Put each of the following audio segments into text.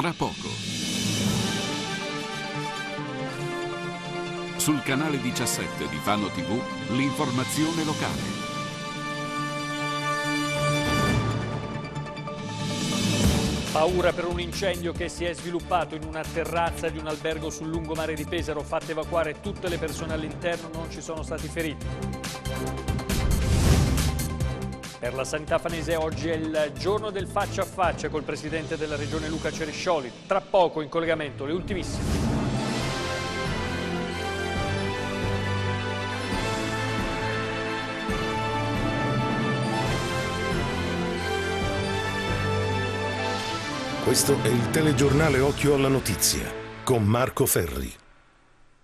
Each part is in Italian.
tra poco. Sul canale 17 di Fano TV, l'informazione locale. Paura per un incendio che si è sviluppato in una terrazza di un albergo sul lungomare di Pesaro. Fatte evacuare tutte le persone all'interno, non ci sono stati feriti. Per la sanità fanese oggi è il giorno del faccia a faccia col presidente della regione Luca Ceriscioli. Tra poco in collegamento le ultimissime. Questo è il telegiornale Occhio alla Notizia con Marco Ferri.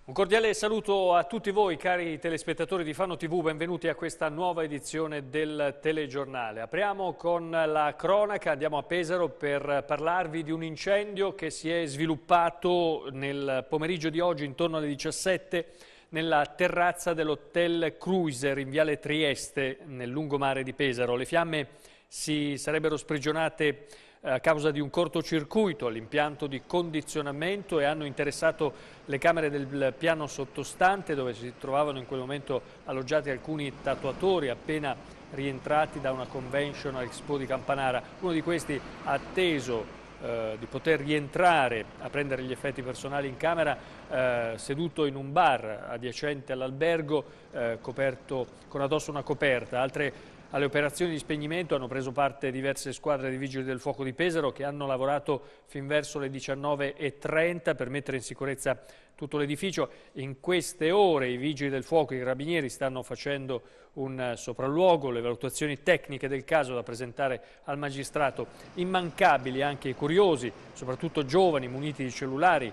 Un cordiale saluto a tutti voi cari telespettatori di Fano TV, benvenuti a questa nuova edizione del telegiornale. Apriamo con la cronaca, andiamo a Pesaro per parlarvi di un incendio che si è sviluppato nel pomeriggio di oggi intorno alle 17 nella terrazza dell'hotel Cruiser in Viale Trieste nel lungomare di Pesaro. Le fiamme si sarebbero sprigionate eh, a causa di un cortocircuito all'impianto di condizionamento e hanno interessato le camere del piano sottostante dove si trovavano in quel momento alloggiati alcuni tatuatori appena rientrati da una convention Expo di Campanara. Uno di questi ha atteso eh, di poter rientrare a prendere gli effetti personali in camera eh, seduto in un bar adiacente all'albergo eh, coperto con addosso una coperta. Altre alle operazioni di spegnimento hanno preso parte diverse squadre di vigili del fuoco di Pesaro che hanno lavorato fin verso le 19.30 per mettere in sicurezza tutto l'edificio. In queste ore i vigili del fuoco e i carabinieri stanno facendo un sopralluogo, le valutazioni tecniche del caso da presentare al magistrato. Immancabili anche i curiosi, soprattutto giovani muniti di cellulari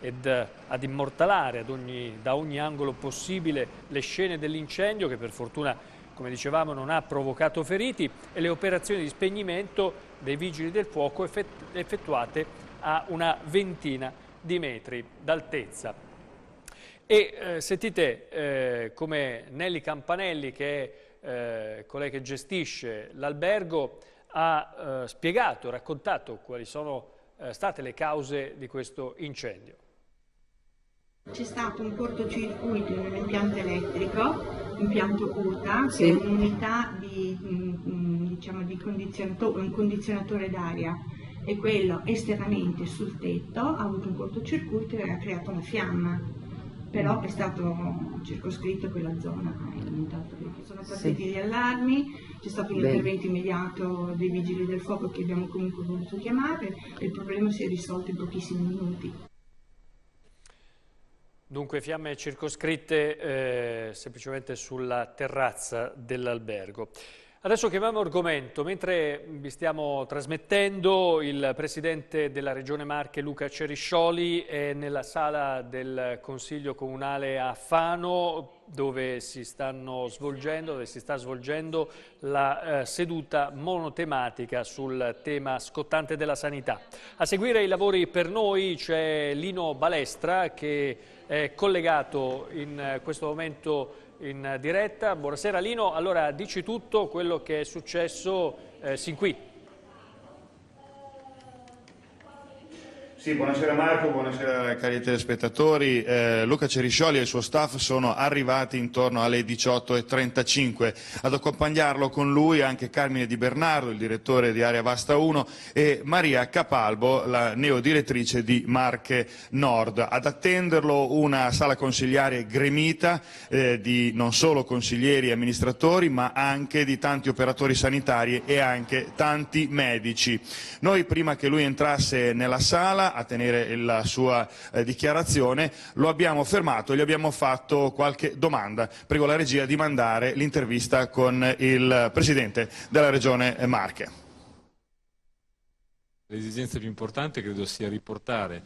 ed eh, ad immortalare ad ogni, da ogni angolo possibile le scene dell'incendio che per fortuna come dicevamo non ha provocato feriti e le operazioni di spegnimento dei vigili del fuoco effettuate a una ventina di metri d'altezza. E eh, sentite eh, come Nelly Campanelli, che è eh, colei che gestisce l'albergo, ha eh, spiegato, raccontato quali sono eh, state le cause di questo incendio. C'è stato un cortocircuito in un impianto elettrico impianto UTA, sì. è un'unità di, mm, mm, diciamo, di condizionato- condizionatore d'aria e quello esternamente sul tetto ha avuto un cortocircuito e ha creato una fiamma, però è stato circoscritto quella zona. Sono partiti sì. gli allarmi, c'è stato un intervento immediato dei vigili del fuoco che abbiamo comunque voluto chiamare e il problema si è risolto in pochissimi minuti. Dunque fiamme circoscritte eh, semplicemente sulla terrazza dell'albergo. Adesso chiamiamo argomento, mentre vi stiamo trasmettendo il Presidente della Regione Marche Luca Ceriscioli è nella sala del Consiglio Comunale a Fano dove si, svolgendo, dove si, sta svolgendo la eh, seduta monotematica sul tema scottante della sanità. A seguire i lavori per noi c'è Lino Balestra che è collegato in eh, questo momento in diretta. Buonasera Lino, allora dici tutto quello che è successo eh, sin qui. Sì, buonasera Marco, buonasera cari telespettatori. Eh, Luca Ceriscioli e il suo staff sono arrivati intorno alle 18.35. Ad accompagnarlo con lui anche Carmine Di Bernardo, il direttore di Area Vasta 1, e Maria Capalbo, la neodirettrice di Marche Nord. Ad attenderlo una sala consigliare gremita eh, di non solo consiglieri e amministratori, ma anche di tanti operatori sanitari e anche tanti medici. Noi prima che lui entrasse nella sala a tenere la sua eh, dichiarazione, lo abbiamo fermato e gli abbiamo fatto qualche domanda. Prego la regia di mandare l'intervista con il Presidente della Regione eh, Marche. L'esigenza più importante credo sia riportare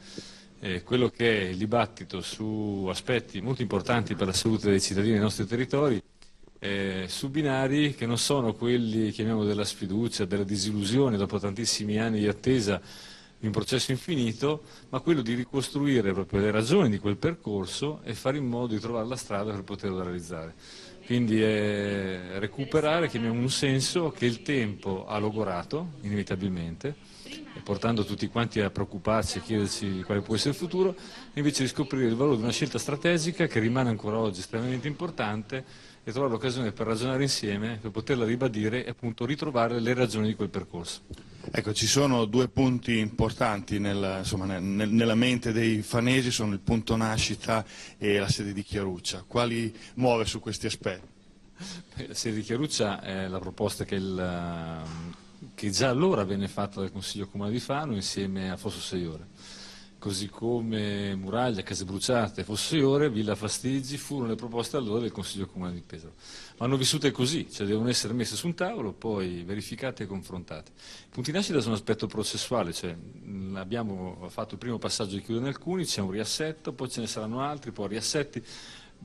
eh, quello che è il dibattito su aspetti molto importanti per la salute dei cittadini dei nostri territori, eh, su binari che non sono quelli, chiamiamo, della sfiducia, della disillusione dopo tantissimi anni di attesa di un processo infinito, ma quello di ricostruire proprio le ragioni di quel percorso e fare in modo di trovare la strada per poterlo realizzare. Quindi è recuperare, chiamiamo un senso che il tempo ha logorato, inevitabilmente, portando tutti quanti a preoccuparsi e chiedersi quale può essere il futuro, invece di scoprire il valore di una scelta strategica che rimane ancora oggi estremamente importante e trovare l'occasione per ragionare insieme, per poterla ribadire e appunto ritrovare le ragioni di quel percorso. Ecco, ci sono due punti importanti nel, insomma, nel, nella mente dei fanesi, sono il punto nascita e la sede di Chiaruccia. Quali muove su questi aspetti? La sede di Chiaruccia è la proposta che, il, ehm, che già allora venne fatta dal Consiglio Comune di Fano insieme a Fosso Seiore così come Muraglia, case bruciate, fosse ore, Villa Fastigi, furono le proposte allora del Consiglio Comunale di Pesaro. Ma hanno vissute così, cioè devono essere messe su un tavolo, poi verificate e confrontate. I punti nascita sono un aspetto processuale, cioè mm, abbiamo fatto il primo passaggio di chiudere alcuni, c'è un riassetto, poi ce ne saranno altri, poi riassetti.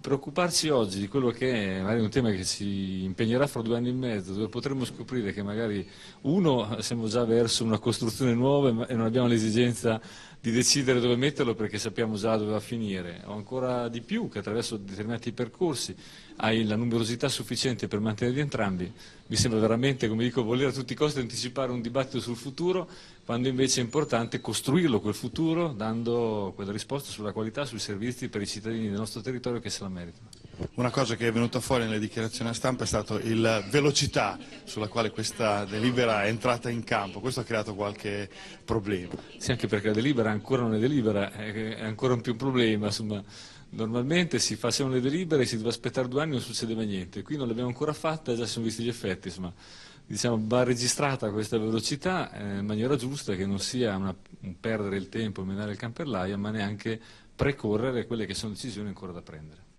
Preoccuparci oggi di quello che è magari un tema che ci impegnerà fra due anni e mezzo, dove potremmo scoprire che magari uno eh, siamo già verso una costruzione nuova e non abbiamo l'esigenza di decidere dove metterlo perché sappiamo già dove va a finire, o ancora di più che attraverso determinati percorsi hai la numerosità sufficiente per mantenerli entrambi. Mi sembra veramente, come dico, voler a tutti i costi anticipare un dibattito sul futuro, quando invece è importante costruirlo quel futuro dando quella risposta sulla qualità, sui servizi per i cittadini del nostro territorio che se la meritano. Una cosa che è venuta fuori nelle dichiarazioni a stampa è stata la velocità sulla quale questa delibera è entrata in campo, questo ha creato qualche problema. Sì, anche perché la delibera ancora non è delibera, è ancora più un problema, insomma. Normalmente si fa se non le delibere, si deve aspettare due anni e non succedeva niente. Qui non l'abbiamo ancora fatta e già si sono visti gli effetti. Insomma, diciamo, va registrata questa velocità eh, in maniera giusta, che non sia una, un perdere il tempo, menare il camperlaia, ma neanche precorrere quelle che sono decisioni ancora da prendere.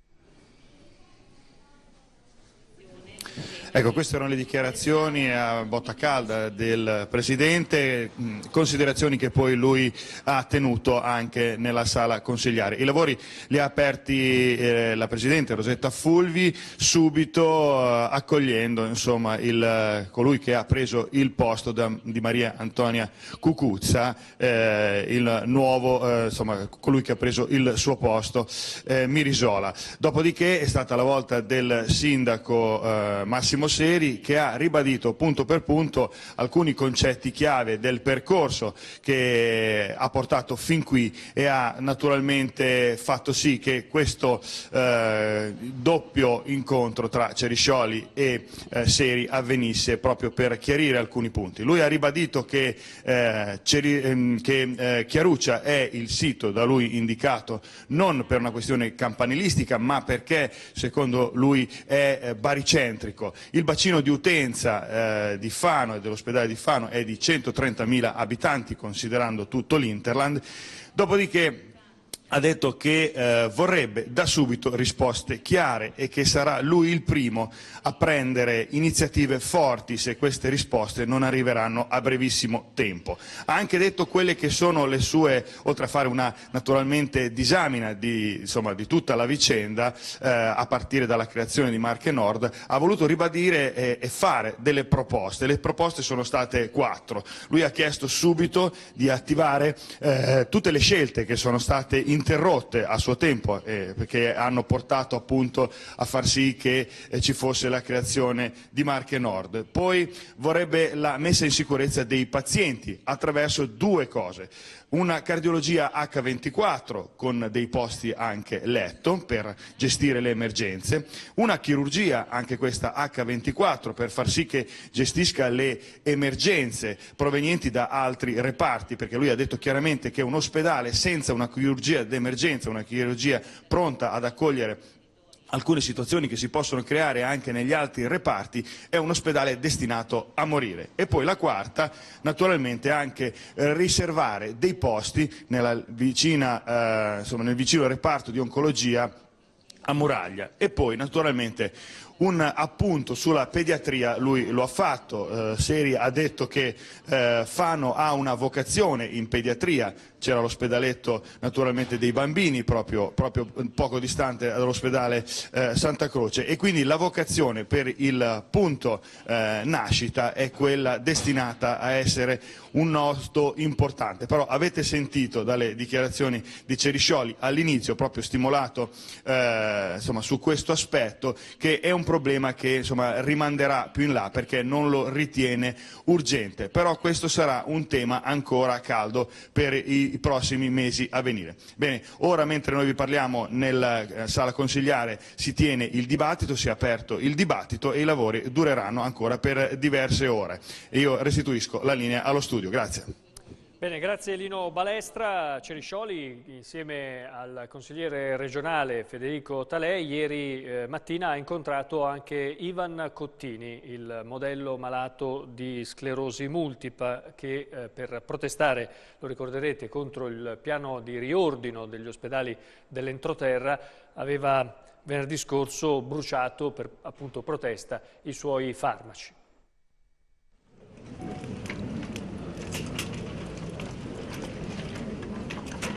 Ecco, queste erano le dichiarazioni a botta calda del Presidente, considerazioni che poi lui ha tenuto anche nella sala consigliare. I lavori li ha aperti eh, la Presidente Rosetta Fulvi subito eh, accogliendo insomma, il, eh, colui che ha preso il posto da, di Maria Antonia Cucuzza, eh, nuovo, eh, insomma, colui che ha preso il suo posto, eh, Mirisola. Dopodiché è stata la volta del Sindaco Massimo Mosseri che ha ribadito punto per punto alcuni concetti chiave del percorso che ha portato fin qui e ha naturalmente fatto sì che questo eh, doppio incontro tra Ceriscioli e eh, Seri avvenisse proprio per chiarire alcuni punti. Lui ha ribadito che, eh, Ceri, ehm, che eh, Chiaruccia è il sito da lui indicato non per una questione campanilistica ma perché secondo lui è eh, baricentrico. Il bacino di utenza eh, di Fano e dell'ospedale di Fano è di 130.000 abitanti, considerando tutto l'Interland. Dopodiché ha detto che eh, vorrebbe da subito risposte chiare e che sarà lui il primo a prendere iniziative forti se queste risposte non arriveranno a brevissimo tempo. Ha anche detto quelle che sono le sue, oltre a fare una naturalmente disamina di, insomma, di tutta la vicenda, eh, a partire dalla creazione di Marche Nord, ha voluto ribadire eh, e fare delle proposte. Le proposte sono state quattro. Lui ha chiesto subito di attivare eh, tutte le scelte che sono state in interrotte a suo tempo, eh, perché hanno portato appunto a far sì che eh, ci fosse la creazione di Marche Nord. Poi vorrebbe la messa in sicurezza dei pazienti attraverso due cose. Una cardiologia H24 con dei posti anche letto per gestire le emergenze, una chirurgia anche questa H24 per far sì che gestisca le emergenze provenienti da altri reparti, perché lui ha detto chiaramente che un ospedale senza una chirurgia d'emergenza, una chirurgia pronta ad accogliere alcune situazioni che si possono creare anche negli altri reparti, è un ospedale destinato a morire. E poi la quarta, naturalmente anche eh, riservare dei posti vicina, eh, insomma, nel vicino reparto di oncologia a Muraglia e poi naturalmente un appunto sulla pediatria lui lo ha fatto, eh, Seri ha detto che eh, Fano ha una vocazione in pediatria, c'era l'ospedaletto naturalmente dei bambini proprio, proprio poco distante dall'ospedale eh, Santa Croce e quindi la vocazione per il punto eh, nascita è quella destinata a essere un nostro importante, però avete sentito dalle dichiarazioni di Ceriscioli all'inizio proprio stimolato eh, insomma, su questo aspetto che è un problema che insomma, rimanderà più in là perché non lo ritiene urgente. Però questo sarà un tema ancora caldo per i prossimi mesi a venire. Bene, ora mentre noi vi parliamo nella eh, sala consigliare si tiene il dibattito, si è aperto il dibattito e i lavori dureranno ancora per diverse ore. Io restituisco la linea allo studio. Grazie. Bene, grazie Lino Balestra. Ceriscioli insieme al consigliere regionale Federico Talè ieri eh, mattina ha incontrato anche Ivan Cottini, il modello malato di sclerosi multipla che eh, per protestare, lo ricorderete, contro il piano di riordino degli ospedali dell'entroterra aveva venerdì scorso bruciato per appunto protesta i suoi farmaci.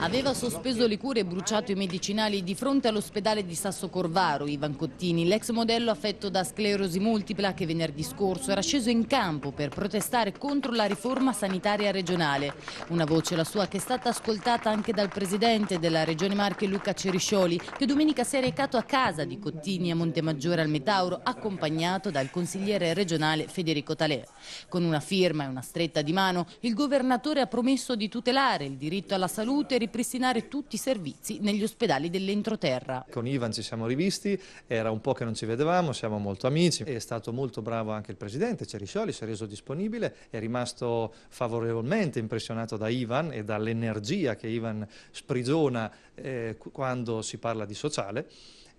aveva sospeso le cure e bruciato i medicinali di fronte all'ospedale di Sasso Corvaro. Ivan Cottini, l'ex modello affetto da sclerosi multipla che venerdì scorso era sceso in campo per protestare contro la riforma sanitaria regionale. Una voce la sua che è stata ascoltata anche dal presidente della Regione Marche Luca Ceriscioli che domenica si è recato a casa di Cottini a Montemaggiore al Metauro accompagnato dal consigliere regionale Federico Talè. Con una firma e una stretta di mano il governatore ha promesso di tutelare il diritto alla salute e ripartire ripristinare tutti i servizi negli ospedali dell'entroterra. Con Ivan ci siamo rivisti, era un po' che non ci vedevamo, siamo molto amici, è stato molto bravo anche il presidente Ceriscioli, si è reso disponibile, è rimasto favorevolmente impressionato da Ivan e dall'energia che Ivan sprigiona eh, quando si parla di sociale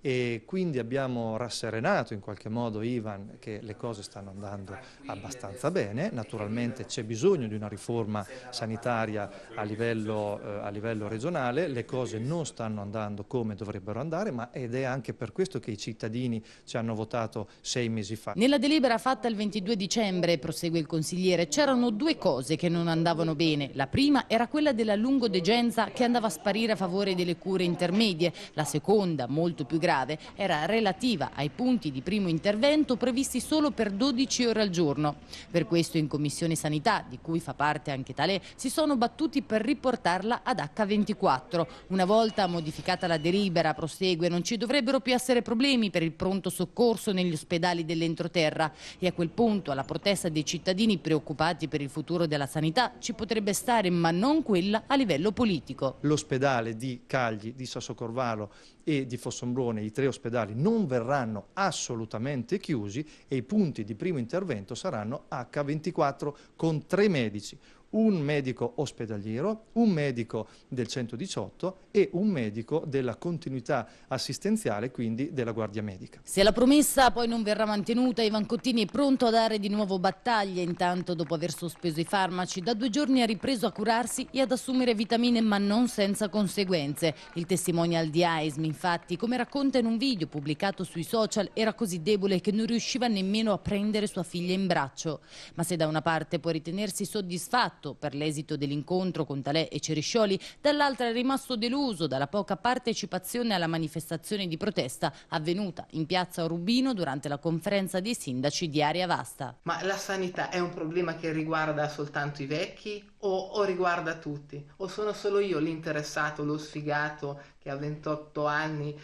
e quindi abbiamo rasserenato in qualche modo Ivan che le cose stanno andando abbastanza bene, naturalmente c'è bisogno di una riforma sanitaria a livello, eh, a livello regionale, le cose non stanno andando come dovrebbero andare ma ed è anche per questo che i cittadini ci hanno votato sei mesi fa. Nella delibera fatta il 22 dicembre, prosegue il consigliere, c'erano due cose che non andavano bene. La prima era quella della lungodegenza che andava a sparire a favore delle cure intermedie, la seconda, molto più grave, grave era relativa ai punti di primo intervento previsti solo per 12 ore al giorno. Per questo in Commissione Sanità, di cui fa parte anche Tale, si sono battuti per riportarla ad H24. Una volta modificata la delibera, prosegue, non ci dovrebbero più essere problemi per il pronto soccorso negli ospedali dell'entroterra e a quel punto alla protesta dei cittadini preoccupati per il futuro della sanità ci potrebbe stare, ma non quella a livello politico. L'ospedale di Cagli, di Sassocorvalo e di Fossombrone Regione i tre ospedali non verranno assolutamente chiusi e i punti di primo intervento saranno H24 con tre medici, un medico ospedaliero, un medico del 118 e un medico della continuità assistenziale, quindi della guardia medica. Se la promessa poi non verrà mantenuta, Ivan Cottini è pronto a dare di nuovo battaglia. Intanto, dopo aver sospeso i farmaci, da due giorni ha ripreso a curarsi e ad assumere vitamine, ma non senza conseguenze. Il testimonial di AISM, infatti, come racconta in un video pubblicato sui social, era così debole che non riusciva nemmeno a prendere sua figlia in braccio. Ma se da una parte può ritenersi soddisfatto, soddisfatto per l'esito dell'incontro con Talè e Ceriscioli, dall'altra è rimasto deluso dalla poca partecipazione alla manifestazione di protesta avvenuta in piazza Rubino durante la conferenza dei sindaci di Aria Vasta. Ma la sanità è un problema che riguarda soltanto i vecchi o, o riguarda tutti? O sono solo io l'interessato, lo sfigato che a 28 anni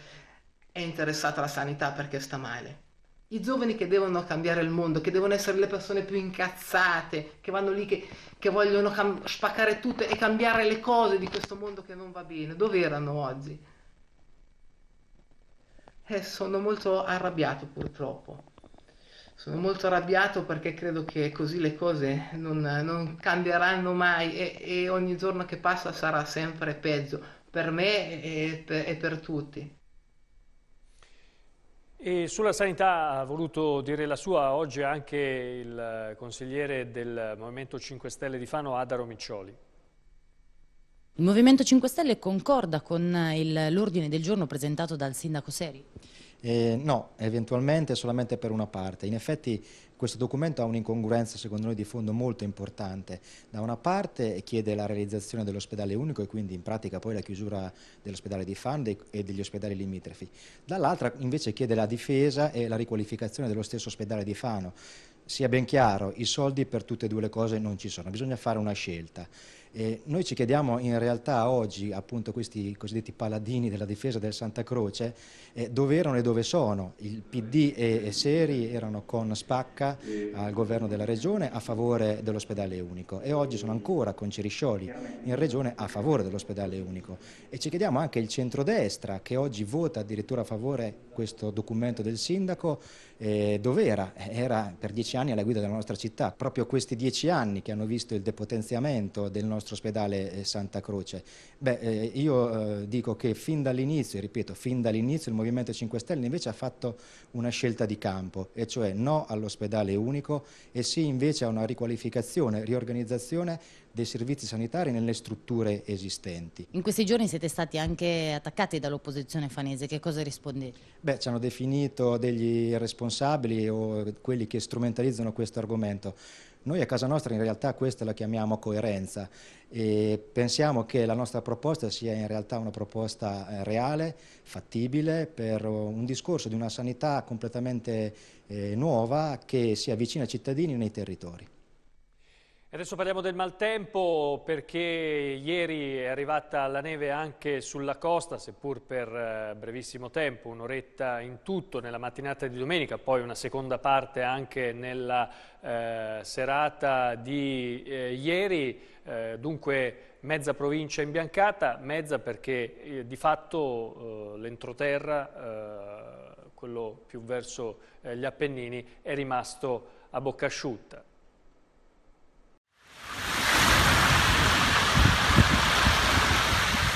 è interessato alla sanità perché sta male? i giovani che devono cambiare il mondo, che devono essere le persone più incazzate, che vanno lì, che, che vogliono cam- spaccare tutto e cambiare le cose di questo mondo che non va bene, dove erano oggi? Eh, sono molto arrabbiato purtroppo. Sono molto arrabbiato perché credo che così le cose non, non cambieranno mai e, e, ogni giorno che passa sarà sempre peggio per me e per, e per tutti. E sulla sanità ha voluto dire la sua oggi anche il consigliere del Movimento 5 Stelle di Fano, Adaro Miccioli. Il Movimento 5 Stelle concorda con l'ordine del giorno presentato dal sindaco Seri? Eh, no, eventualmente solamente per una parte. In effetti questo documento ha un'incongruenza secondo noi di fondo molto importante. Da una parte chiede la realizzazione dell'ospedale unico e quindi in pratica poi la chiusura dell'ospedale di Fande e degli ospedali limitrofi. Dall'altra invece chiede la difesa e la riqualificazione dello stesso ospedale di Fano. Sia ben chiaro, i soldi per tutte e due le cose non ci sono, bisogna fare una scelta. Eh, noi ci chiediamo in realtà oggi, appunto questi cosiddetti paladini della difesa del Santa Croce, eh, dove erano e dove sono. Il PD e, e Seri erano con Spacca al governo della regione a favore dell'ospedale unico e oggi sono ancora con Ciriscioli in regione a favore dell'ospedale unico. E ci chiediamo anche il centrodestra che oggi vota addirittura a favore questo documento del sindaco eh, dove era? Eh, era per dieci anni alla guida della nostra città. Proprio questi dieci anni che hanno visto il depotenziamento del nostro ospedale eh, Santa Croce. Beh, eh, io eh, dico che fin dall'inizio, ripeto, fin dall'inizio il Movimento 5 Stelle invece ha fatto una scelta di campo, e cioè no all'ospedale unico e sì invece a una riqualificazione, riorganizzazione dei servizi sanitari nelle strutture esistenti. In questi giorni siete stati anche attaccati dall'opposizione fanese, che cosa rispondete? Beh, ci hanno definito degli responsabili o quelli che strumentalizzano questo argomento. Noi a casa nostra in realtà questa la chiamiamo coerenza e pensiamo che la nostra proposta sia in realtà una proposta eh, reale, fattibile per un discorso di una sanità completamente eh, nuova che sia vicina ai cittadini nei territori. Adesso parliamo del maltempo perché ieri è arrivata la neve anche sulla costa, seppur per eh, brevissimo tempo, un'oretta in tutto nella mattinata di domenica, poi una seconda parte anche nella eh, serata di eh, ieri, eh, dunque mezza provincia imbiancata, mezza perché eh, di fatto eh, l'entroterra, quello più verso gli Appennini, è rimasto a bocca asciutta.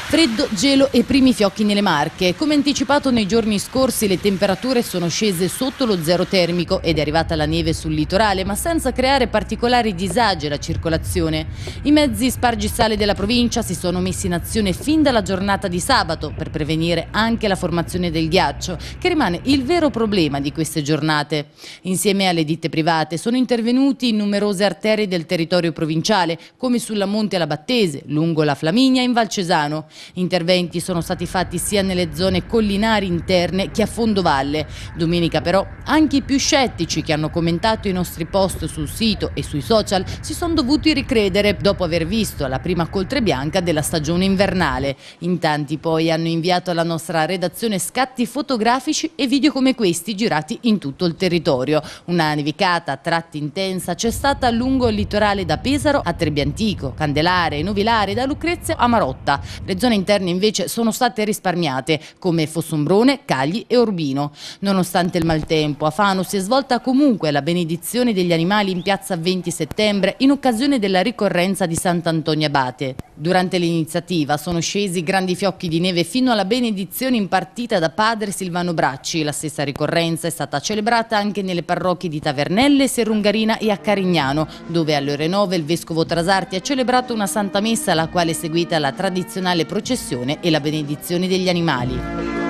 Freddo, gelo e primi fiocchi nelle Marche. Come anticipato nei giorni scorsi le temperature sono scese sotto lo zero termico ed è arrivata la neve sul litorale ma senza creare particolari disagi alla circolazione. I mezzi spargisale della provincia si sono messi in azione fin dalla giornata di sabato per prevenire anche la formazione del ghiaccio che rimane il vero problema di queste giornate. Insieme alle ditte private sono intervenuti in numerose arterie del territorio provinciale come sulla Monte Alabattese, lungo la Flaminia e in Valcesano. Interventi sono stati fatti sia nelle zone collinari interne che a fondo valle. Domenica però anche i più scettici che hanno commentato i nostri post sul sito e sui social si sono dovuti ricredere dopo aver visto la prima coltre bianca della stagione invernale. In tanti poi hanno inviato alla nostra redazione scatti fotografici e video come questi girati in tutto il territorio. Una nevicata a tratti intensa c'è stata lungo il litorale da Pesaro a Trebiantico, Candelare, Novilare, da Lucrezia a Marotta. Le zone zone interne invece sono state risparmiate, come Fossombrone, Cagli e Urbino. Nonostante il maltempo, a Fano si è svolta comunque la benedizione degli animali in piazza 20 settembre in occasione della ricorrenza di Sant'Antonio Abate. Durante l'iniziativa sono scesi grandi fiocchi di neve fino alla benedizione impartita da padre Silvano Bracci. La stessa ricorrenza è stata celebrata anche nelle parrocchie di Tavernelle, Serrungarina e a Carignano, dove alle ore 9 il vescovo Trasarti ha celebrato una santa messa alla quale è seguita la tradizionale processione e la benedizione degli animali.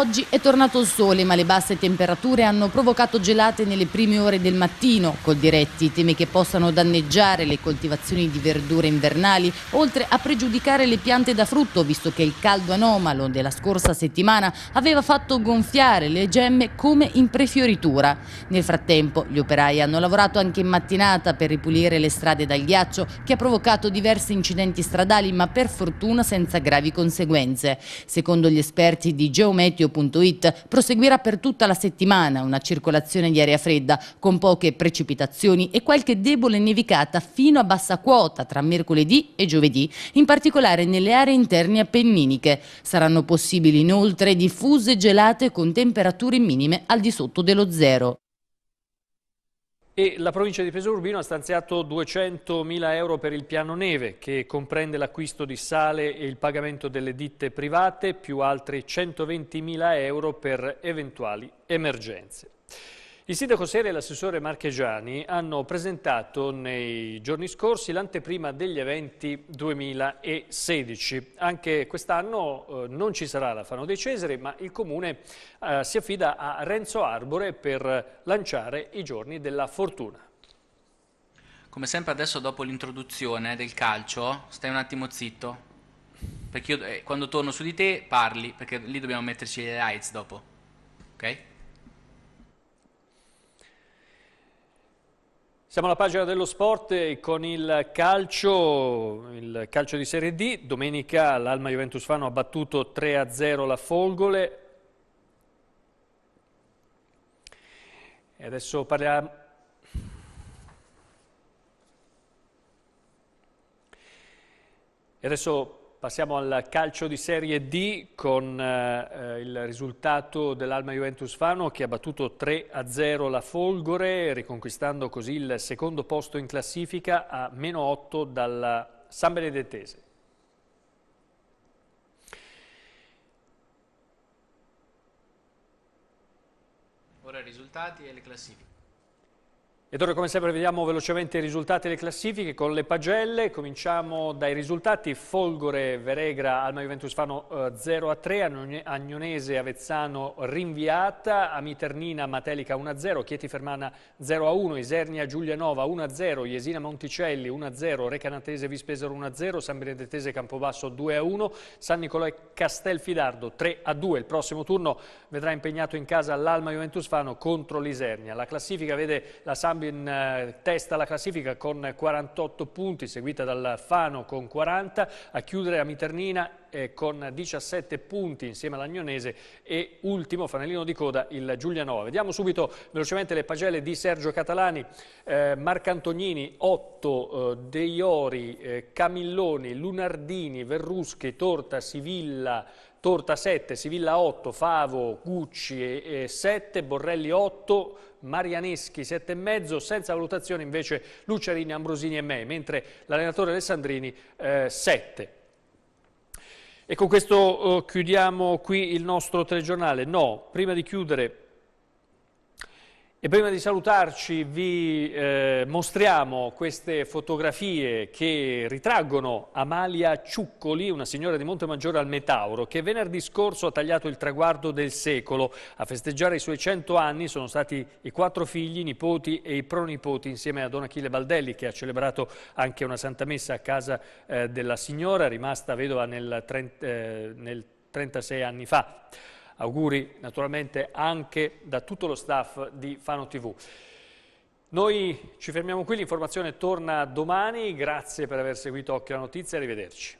Oggi è tornato il sole, ma le basse temperature hanno provocato gelate nelle prime ore del mattino. Col diretti teme che possano danneggiare le coltivazioni di verdure invernali, oltre a pregiudicare le piante da frutto, visto che il caldo anomalo della scorsa settimana aveva fatto gonfiare le gemme come in prefioritura. Nel frattempo, gli operai hanno lavorato anche in mattinata per ripulire le strade dal ghiaccio, che ha provocato diversi incidenti stradali, ma per fortuna senza gravi conseguenze. Secondo gli esperti di geometeo meteo.it proseguirà per tutta la settimana una circolazione di aria fredda con poche precipitazioni e qualche debole nevicata fino a bassa quota tra mercoledì e giovedì, in particolare nelle aree interne appenniniche. Saranno possibili inoltre diffuse gelate con temperature minime al di sotto dello zero. E la provincia di Urbino ha stanziato 200.000 euro per il piano neve che comprende l'acquisto di sale e il pagamento delle ditte private più altri 120.000 euro per eventuali emergenze. Il sindaco Sere e l'assessore Marchegiani hanno presentato nei giorni scorsi l'anteprima degli eventi 2016. Anche quest'anno eh, non ci sarà la Fano dei Cesari, ma il comune eh, si affida a Renzo Arbore per lanciare i giorni della fortuna. Come sempre adesso dopo l'introduzione del calcio, stai un attimo zitto, perché io, eh, quando torno su di te parli, perché lì dobbiamo metterci le lights dopo, ok? Siamo alla pagina dello sport con il calcio, il calcio di Serie D. Domenica l'Alma Juventus Fano ha battuto 3-0 la Folgole. E adesso parliamo... E adesso Passiamo al calcio di Serie D con eh, eh, il risultato dell'Alma Juventus Fano che ha battuto 3-0 la Folgore, riconquistando così il secondo posto in classifica a meno 8 dalla San Benedettese. Ora i risultati e le classifiche. Ed ora come sempre vediamo velocemente i risultati e le classifiche con le pagelle, cominciamo dai risultati, Folgore, Veregra, Alma Juventus Fano eh, 0 a 3, Agnonese, Avezzano rinviata, Amiternina, Matelica 1 a 0, Chieti Fermana 0 a 1, Isernia, Giulianova 1 a 0, Iesina Monticelli 1 a 0, Recanatese, Vispesero 1 a 0, San Benedettese, Campobasso 2 a 1, San Nicolò e Castelfidardo 3 a 2, il prossimo turno vedrà impegnato in casa l'Alma Juventus Fano contro l'Isernia. La classifica vede la San in eh, testa alla classifica con 48 punti, seguita dal Fano con 40, a chiudere a Miternina eh, con 17 punti insieme all'Agnonese e ultimo fanellino di coda il Giulianova. Vediamo subito velocemente le pagelle di Sergio Catalani, eh, Marcantognini 8, eh, Deiori, eh, Camilloni, Lunardini, Verruschi, Torta, Sivilla, Torta 7, Sivilla 8, Favo, Gucci 7, Borrelli 8, Marianeschi 7,5, senza valutazione invece Luciarini, Ambrosini e me, mentre l'allenatore Alessandrini eh, 7. E con questo eh, chiudiamo qui il nostro telegiornale. No, prima di chiudere e prima di salutarci vi eh, mostriamo queste fotografie che ritraggono Amalia Ciuccoli, una signora di Montemaggiore al Metauro, che venerdì scorso ha tagliato il traguardo del secolo. A festeggiare i suoi 100 anni sono stati i quattro figli, i nipoti e i pronipoti, insieme a Don Achille Baldelli, che ha celebrato anche una santa messa a casa eh, della signora, rimasta vedova nel, 30, eh, nel 36 anni fa auguri naturalmente anche da tutto lo staff di Fano TV. Noi ci fermiamo qui, l'informazione torna domani, grazie per aver seguito Occhio alla Notizia, arrivederci.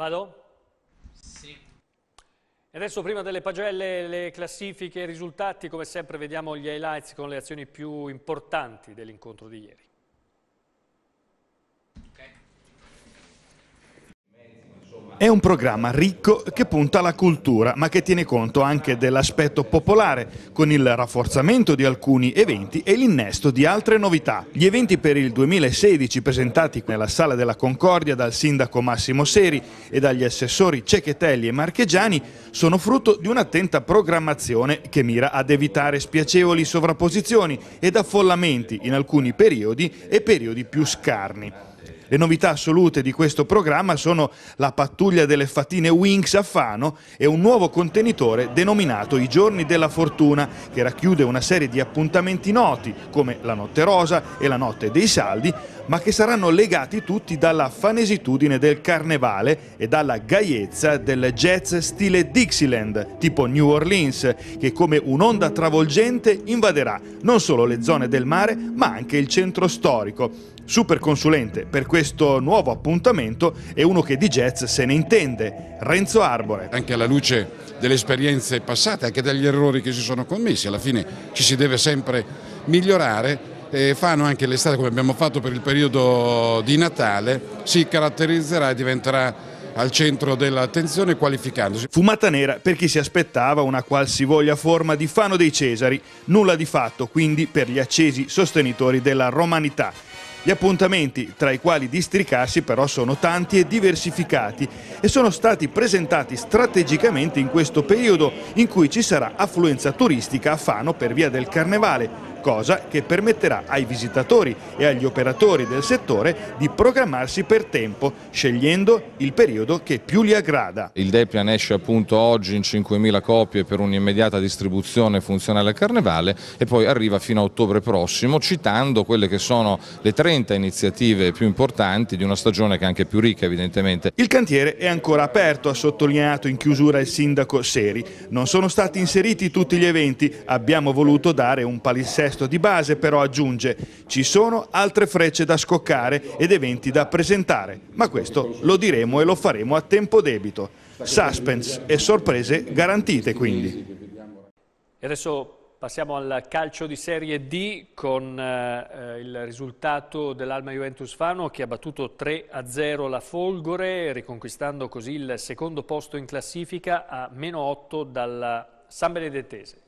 Vado? Sì. E adesso prima delle pagelle, le classifiche e i risultati, come sempre vediamo gli highlights con le azioni più importanti dell'incontro di ieri. È un programma ricco che punta alla cultura, ma che tiene conto anche dell'aspetto popolare, con il rafforzamento di alcuni eventi e l'innesto di altre novità. Gli eventi per il 2016 presentati nella Sala della Concordia dal sindaco Massimo Seri e dagli assessori Cecchetelli e Marchegiani sono frutto di un'attenta programmazione che mira ad evitare spiacevoli sovrapposizioni ed affollamenti in alcuni periodi e periodi più scarni. Le novità assolute di questo programma sono la pattuglia delle fatine Wings a Fano e un nuovo contenitore denominato I Giorni della Fortuna, che racchiude una serie di appuntamenti noti come la Notte Rosa e la Notte dei Saldi, ma che saranno legati tutti dalla fanesitudine del carnevale e dalla gaiezza del jazz stile Dixieland, tipo New Orleans, che come un'onda travolgente invaderà non solo le zone del mare, ma anche il centro storico. Super consulente per questo nuovo appuntamento è uno che di jazz se ne intende, Renzo Arbore. Anche alla luce delle esperienze passate, anche dagli errori che si sono commessi, alla fine ci si deve sempre migliorare e fanno anche l'estate come abbiamo fatto per il periodo di Natale, si caratterizzerà e diventerà al centro dell'attenzione qualificandosi. Fumata nera per chi si aspettava una qualsivoglia forma di fano dei Cesari, nulla di fatto quindi per gli accesi sostenitori della romanità. Gli appuntamenti tra i quali districarsi però sono tanti e diversificati e sono stati presentati strategicamente in questo periodo in cui ci sarà affluenza turistica a Fano per via del Carnevale, cosa che permetterà ai visitatori e agli operatori del settore di programmarsi per tempo, scegliendo il periodo che più li aggrada. Il Deplan esce appunto oggi in 5.000 copie per un'immediata distribuzione funzionale al Carnevale e poi arriva fino a ottobre prossimo, citando quelle che sono le 30 iniziative più importanti di una stagione che è anche più ricca evidentemente. Il cantiere è ancora aperto, ha sottolineato in chiusura il sindaco Seri. Non sono stati inseriti tutti gli eventi, abbiamo voluto dare un palissetto resto, di base però aggiunge ci sono altre frecce da scoccare ed eventi da presentare, ma questo lo diremo e lo faremo a tempo debito. Suspense e sorprese garantite quindi. E adesso passiamo al calcio di Serie D con eh, il risultato dell'Alma Juventus Fano che ha battuto 3-0 la Folgore, riconquistando così il secondo posto in classifica a meno 8 dalla San Benedettese.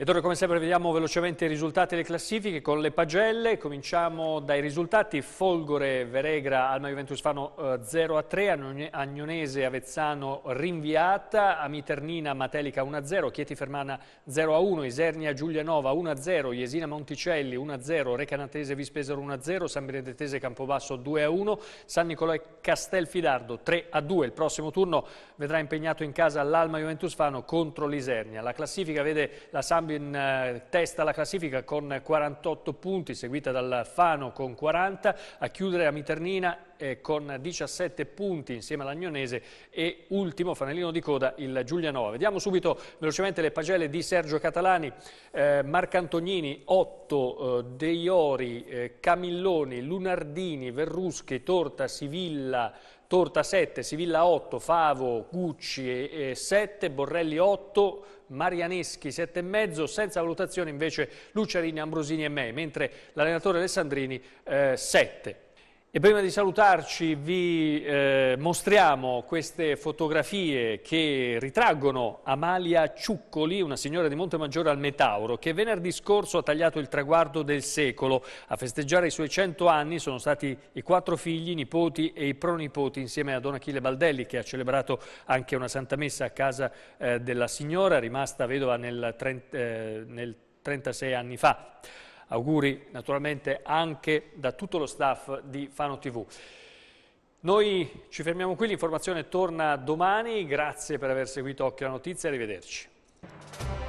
Ed ora come sempre vediamo velocemente i risultati delle classifiche con le pagelle, cominciamo dai risultati, Folgore, Veregra, Alma Juventus Fano eh, 0 a 3, Agnonese, Avezzano rinviata, Amiternina, Matelica 1 a 0, Chieti Fermana 0 a 1, Isernia, Giulianova 1 a 0, Iesina, Monticelli 1 a 0, Recanatese, Vispesero 1 a 0, San Benedettese, Campobasso 2 a 1, San Nicolò e Castelfidardo 3 a 2, il prossimo turno vedrà impegnato in casa l'Alma Juventus Fano contro l'Isernia. La classifica vede la San in eh, testa alla classifica con 48 punti, seguita dal Fano con 40, a chiudere a Miternina eh, con 17 punti insieme all'Agnonese e ultimo fanellino di coda il Giulianova. Vediamo subito velocemente le pagelle di Sergio Catalani, eh, Marcantognini 8, eh, Deiori, eh, Camilloni, Lunardini, Verruschi, Torta, Sivilla, Torta 7, Sivilla 8, Favo, Gucci 7, Borrelli 8, Marianeschi 7,5, senza valutazione invece Luciarini, Ambrosini e Mei, mentre l'allenatore Alessandrini eh, 7. E prima di salutarci vi eh, mostriamo queste fotografie che ritraggono Amalia Ciuccoli, una signora di Montemaggiore al Metauro, che venerdì scorso ha tagliato il traguardo del secolo. A festeggiare i suoi 100 anni sono stati i quattro figli, i nipoti e i pronipoti, insieme a Don Achille Baldelli, che ha celebrato anche una santa messa a casa eh, della signora, rimasta vedova nel, 30, eh, nel 36 anni fa. Auguri naturalmente anche da tutto lo staff di Fano TV. Noi ci fermiamo qui, l'informazione torna domani, grazie per aver seguito Occhio alla Notizia, arrivederci.